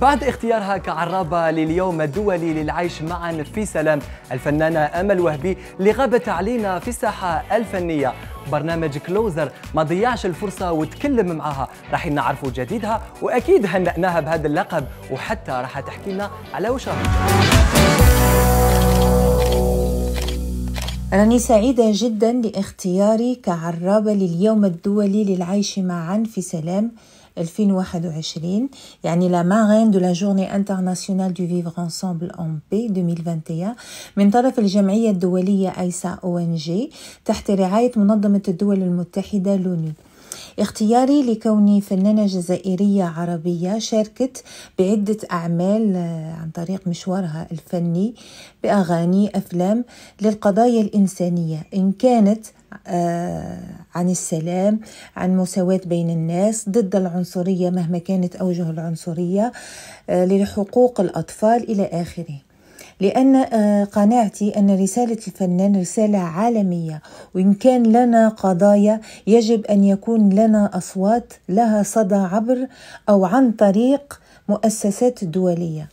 بعد اختيارها كعرابة لليوم الدولي للعيش معا في سلام الفنانة أمل وهبي اللي غابت علينا في الساحة الفنية برنامج كلوزر ما ضيعش الفرصة وتكلم معاها راح نعرفوا جديدها وأكيد هنأناها بهذا اللقب وحتى راح تحكي لنا على وش راني سعيدة جدا لاختياري كعرابة لليوم الدولي للعيش معا في سلام 2021 يعني لا مارين دو لا جورني انترناسيونال دو فيفر انسامبل اون بي 2021 من طرف الجمعية الدولية ايسا او ان جي تحت رعاية منظمة الدول المتحدة لونو اختياري لكوني فنانة جزائرية عربية شاركت بعدة أعمال آه، عن طريق مشوارها الفني بأغاني أفلام للقضايا الإنسانية إن كانت آه، عن السلام عن مساواة بين الناس ضد العنصرية مهما كانت أوجه العنصرية آه، لحقوق الأطفال إلى آخره لأن آه، قناعتي أن رسالة الفنان رسالة عالمية وإن كان لنا قضايا يجب أن يكون لنا أصوات لها صدى عبر أو عن طريق مؤسسات دولية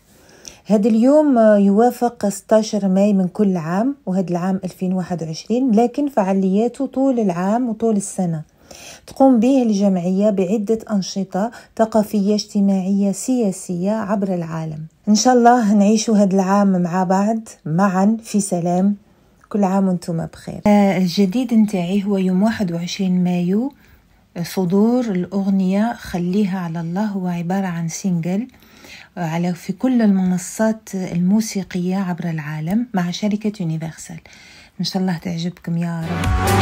هذا اليوم آه، يوافق 16 ماي من كل عام وهذا العام 2021 لكن فعالياته طول العام وطول السنه تقوم به الجمعية بعدة أنشطة ثقافية اجتماعية سياسية عبر العالم إن شاء الله نعيش هذا العام مع بعض معا في سلام كل عام وانتم بخير الجديد نتاعي هو يوم 21 مايو صدور الأغنية خليها على الله هو عبارة عن سينجل على في كل المنصات الموسيقية عبر العالم مع شركة يونيفرسال إن شاء الله تعجبكم يا رب